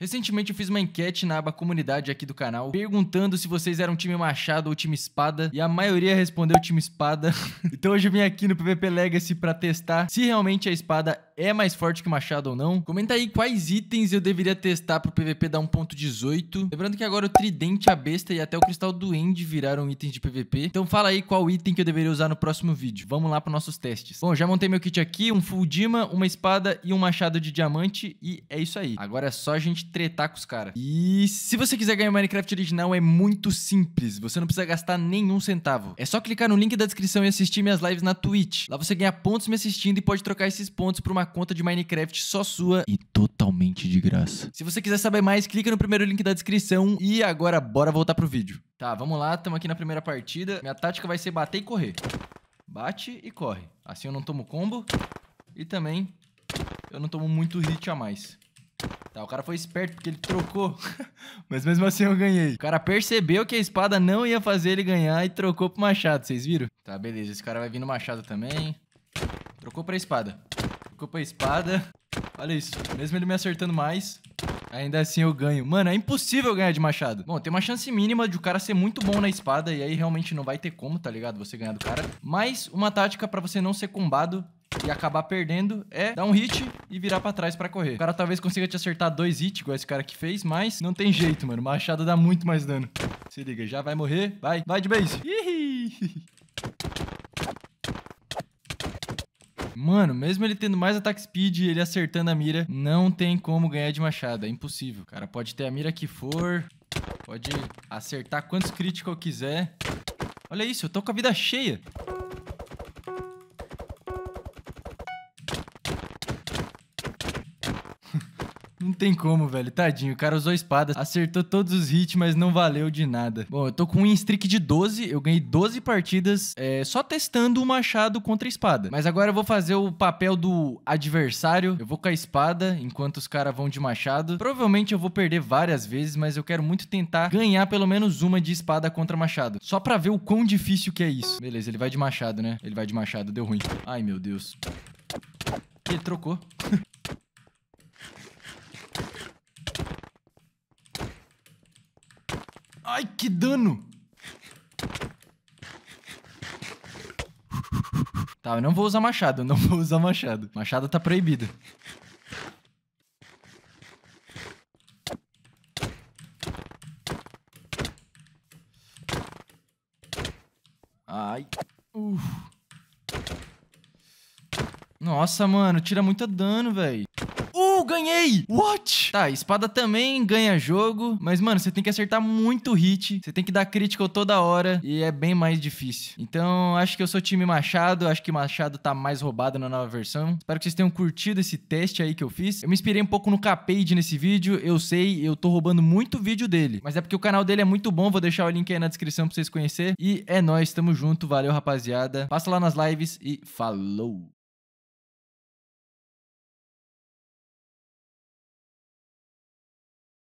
Recentemente eu fiz uma enquete na aba comunidade aqui do canal, perguntando se vocês eram time machado ou time espada, e a maioria respondeu time espada. então hoje eu vim aqui no PVP Legacy para testar se realmente a espada é mais forte que Machado ou não. Comenta aí quais itens eu deveria testar pro PVP dar 1.18. Lembrando que agora o Tridente, a Besta e até o Cristal Duende viraram itens de PVP. Então fala aí qual item que eu deveria usar no próximo vídeo. Vamos lá para nossos testes. Bom, já montei meu kit aqui, um Full Dima, uma espada e um machado de diamante e é isso aí. Agora é só a gente tretar com os caras. E se você quiser ganhar Minecraft original é muito simples, você não precisa gastar nenhum centavo. É só clicar no link da descrição e assistir minhas lives na Twitch. Lá você ganha pontos me assistindo e pode trocar esses pontos por uma conta de Minecraft só sua e totalmente de graça. Se você quiser saber mais, clica no primeiro link da descrição e agora bora voltar pro vídeo. Tá, vamos lá, estamos aqui na primeira partida. Minha tática vai ser bater e correr. Bate e corre. Assim eu não tomo combo e também eu não tomo muito hit a mais. Tá, o cara foi esperto porque ele trocou. Mas mesmo assim eu ganhei. O cara percebeu que a espada não ia fazer ele ganhar e trocou pro machado, vocês viram? Tá, beleza. Esse cara vai vir no machado também. Trocou pra espada. Ficou pra espada. Olha isso. Mesmo ele me acertando mais, ainda assim eu ganho. Mano, é impossível ganhar de machado. Bom, tem uma chance mínima de o cara ser muito bom na espada e aí realmente não vai ter como, tá ligado? Você ganhar do cara. Mas uma tática pra você não ser combado e acabar perdendo é dar um hit e virar para trás para correr. O cara talvez consiga te acertar dois hits, igual esse cara que fez, mas não tem jeito, mano. Machado dá muito mais dano. Se liga, já vai morrer. Vai, vai de base. Ih! Mano, mesmo ele tendo mais ataque speed ele acertando a mira, não tem como ganhar de machado. É impossível. Cara, pode ter a mira que for, pode acertar quantos críticos eu quiser. Olha isso, eu tô com a vida cheia. Não tem como, velho. Tadinho, o cara usou a espada, acertou todos os hits, mas não valeu de nada. Bom, eu tô com um win streak de 12, eu ganhei 12 partidas é, só testando o machado contra a espada. Mas agora eu vou fazer o papel do adversário. Eu vou com a espada, enquanto os caras vão de machado. Provavelmente eu vou perder várias vezes, mas eu quero muito tentar ganhar pelo menos uma de espada contra machado. Só pra ver o quão difícil que é isso. Beleza, ele vai de machado, né? Ele vai de machado, deu ruim. Ai, meu Deus. Ele trocou. Ai, que dano! Tá, eu não vou usar machado, eu não vou usar machado. Machado tá proibido. Ai. Uf. Nossa, mano, tira muito dano, velho ganhei! What? Tá, espada também ganha jogo, mas, mano, você tem que acertar muito hit, você tem que dar critical toda hora e é bem mais difícil. Então, acho que eu sou time Machado, acho que Machado tá mais roubado na nova versão. Espero que vocês tenham curtido esse teste aí que eu fiz. Eu me inspirei um pouco no Capade nesse vídeo, eu sei, eu tô roubando muito vídeo dele, mas é porque o canal dele é muito bom, vou deixar o link aí na descrição pra vocês conhecer. E é nóis, tamo junto, valeu rapaziada. Passa lá nas lives e falou!